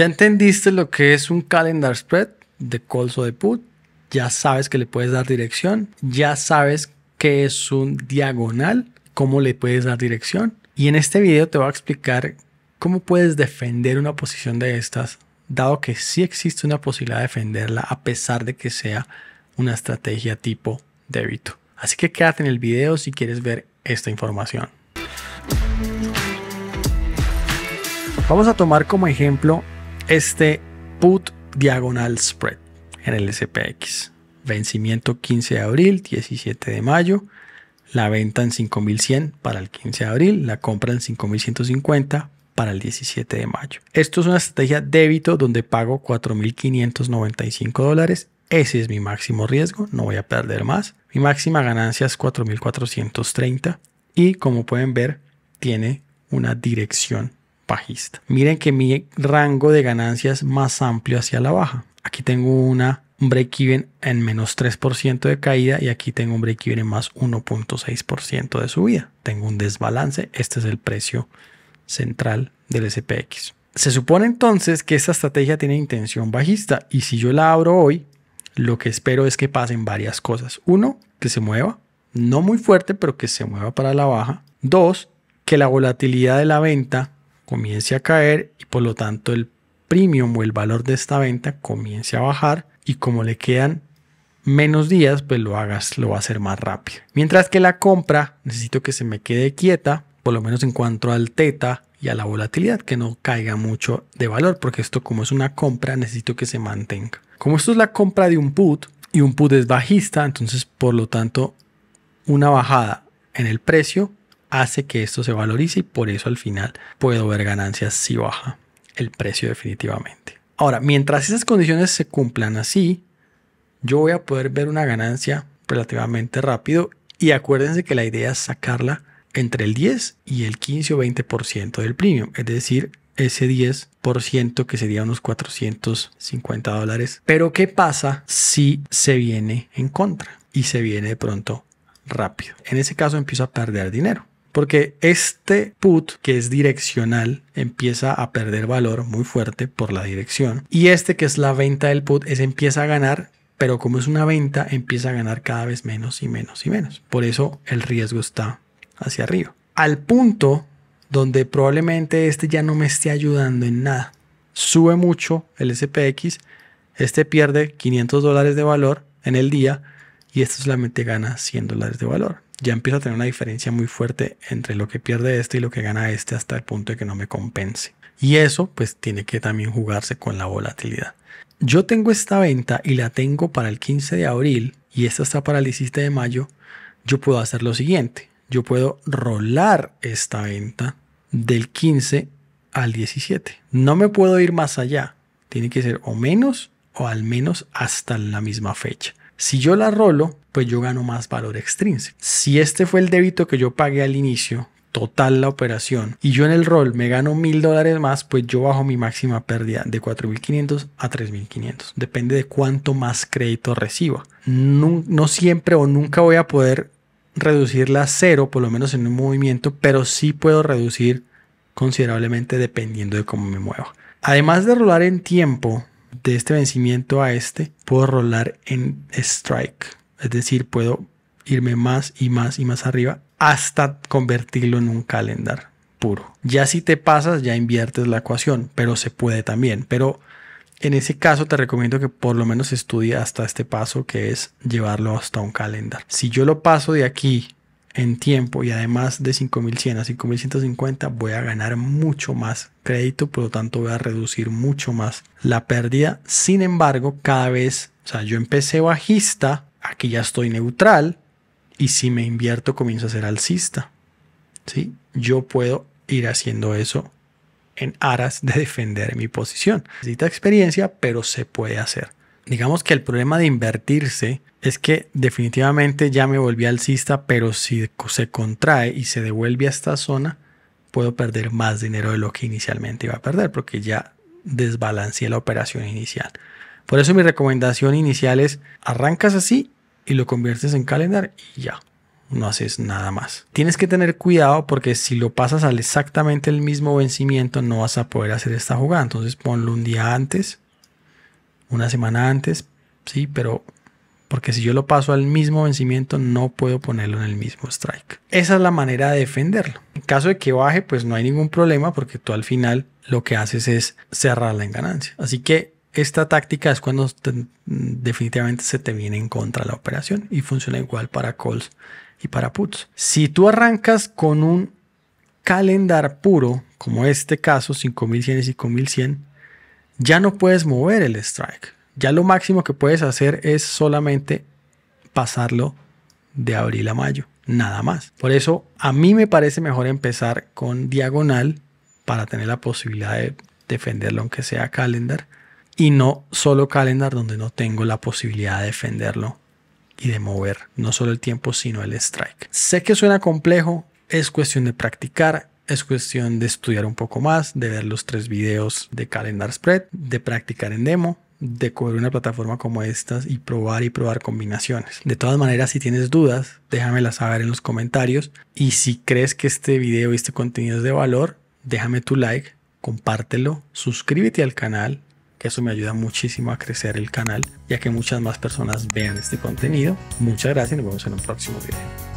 Ya entendiste lo que es un calendar spread de calls o de put. Ya sabes que le puedes dar dirección. Ya sabes qué es un diagonal, cómo le puedes dar dirección. Y en este video te voy a explicar cómo puedes defender una posición de estas, dado que sí existe una posibilidad de defenderla a pesar de que sea una estrategia tipo débito. Así que quédate en el video si quieres ver esta información. Vamos a tomar como ejemplo este put diagonal spread en el SPX. Vencimiento 15 de abril, 17 de mayo. La venta en 5100 para el 15 de abril, la compra en 5150 para el 17 de mayo. Esto es una estrategia débito donde pago 4.595 dólares. Ese es mi máximo riesgo, no voy a perder más. Mi máxima ganancia es 4.430 y como pueden ver tiene una dirección bajista. Miren que mi rango de ganancias es más amplio hacia la baja. Aquí tengo una, un break-even en menos 3% de caída y aquí tengo un break-even en más 1.6% de subida. Tengo un desbalance. Este es el precio central del SPX. Se supone entonces que esta estrategia tiene intención bajista y si yo la abro hoy, lo que espero es que pasen varias cosas. Uno, que se mueva, no muy fuerte, pero que se mueva para la baja. Dos, que la volatilidad de la venta comience a caer y por lo tanto el premium o el valor de esta venta comience a bajar y como le quedan menos días, pues lo hagas, lo va a hacer más rápido. Mientras que la compra necesito que se me quede quieta, por lo menos en cuanto al teta y a la volatilidad, que no caiga mucho de valor, porque esto como es una compra, necesito que se mantenga. Como esto es la compra de un put y un put es bajista, entonces por lo tanto una bajada en el precio hace que esto se valorice y por eso al final puedo ver ganancias si baja el precio definitivamente. Ahora, mientras esas condiciones se cumplan así, yo voy a poder ver una ganancia relativamente rápido y acuérdense que la idea es sacarla entre el 10 y el 15 o 20% del premium, es decir, ese 10% que sería unos 450 dólares. Pero ¿qué pasa si se viene en contra y se viene de pronto rápido? En ese caso empiezo a perder dinero. Porque este put, que es direccional, empieza a perder valor muy fuerte por la dirección. Y este, que es la venta del put, es empieza a ganar, pero como es una venta, empieza a ganar cada vez menos y menos y menos. Por eso el riesgo está hacia arriba. Al punto donde probablemente este ya no me esté ayudando en nada. Sube mucho el SPX, este pierde 500 dólares de valor en el día y este solamente gana 100 dólares de valor ya empiezo a tener una diferencia muy fuerte entre lo que pierde este y lo que gana este hasta el punto de que no me compense. Y eso pues tiene que también jugarse con la volatilidad. Yo tengo esta venta y la tengo para el 15 de abril y esta está para el 17 de mayo. Yo puedo hacer lo siguiente. Yo puedo rolar esta venta del 15 al 17. No me puedo ir más allá. Tiene que ser o menos o al menos hasta la misma fecha. Si yo la rolo, pues yo gano más valor extrínseco. Si este fue el débito que yo pagué al inicio, total la operación, y yo en el rol me gano mil dólares más, pues yo bajo mi máxima pérdida de 4.500 a 3.500. Depende de cuánto más crédito reciba. No, no siempre o nunca voy a poder reducirla a cero, por lo menos en un movimiento, pero sí puedo reducir considerablemente dependiendo de cómo me mueva. Además de rolar en tiempo de este vencimiento a este, puedo rolar en strike. Es decir, puedo irme más y más y más arriba hasta convertirlo en un calendar puro. Ya si te pasas, ya inviertes la ecuación, pero se puede también. Pero en ese caso te recomiendo que por lo menos estudie hasta este paso que es llevarlo hasta un calendar. Si yo lo paso de aquí en tiempo y además de 5100 a 5150 voy a ganar mucho más crédito, por lo tanto voy a reducir mucho más la pérdida. Sin embargo, cada vez, o sea, yo empecé bajista aquí ya estoy neutral y si me invierto comienzo a ser alcista. ¿sí? Yo puedo ir haciendo eso en aras de defender mi posición. Necesita experiencia, pero se puede hacer. Digamos que el problema de invertirse es que definitivamente ya me volví alcista, pero si se contrae y se devuelve a esta zona, puedo perder más dinero de lo que inicialmente iba a perder, porque ya desbalanceé la operación inicial. Por eso mi recomendación inicial es arrancas así y lo conviertes en calendar y ya. No haces nada más. Tienes que tener cuidado porque si lo pasas al exactamente el mismo vencimiento no vas a poder hacer esta jugada. Entonces ponlo un día antes, una semana antes, sí, pero porque si yo lo paso al mismo vencimiento no puedo ponerlo en el mismo strike. Esa es la manera de defenderlo. En caso de que baje, pues no hay ningún problema porque tú al final lo que haces es cerrarla en ganancia. Así que esta táctica es cuando mm, definitivamente se te viene en contra la operación y funciona igual para calls y para puts. Si tú arrancas con un calendar puro, como este caso 5100 y 5100, ya no puedes mover el strike. Ya lo máximo que puedes hacer es solamente pasarlo de abril a mayo, nada más. Por eso a mí me parece mejor empezar con diagonal para tener la posibilidad de defenderlo aunque sea calendar y no solo calendar donde no tengo la posibilidad de defenderlo y de mover no solo el tiempo sino el strike. Sé que suena complejo, es cuestión de practicar, es cuestión de estudiar un poco más, de ver los tres videos de calendar spread, de practicar en demo de cubrir una plataforma como estas y probar y probar combinaciones. De todas maneras, si tienes dudas, déjamelas saber en los comentarios. Y si crees que este video y este contenido es de valor, déjame tu like, compártelo, suscríbete al canal que eso me ayuda muchísimo a crecer el canal y a que muchas más personas vean este contenido. Muchas gracias y nos vemos en un próximo video.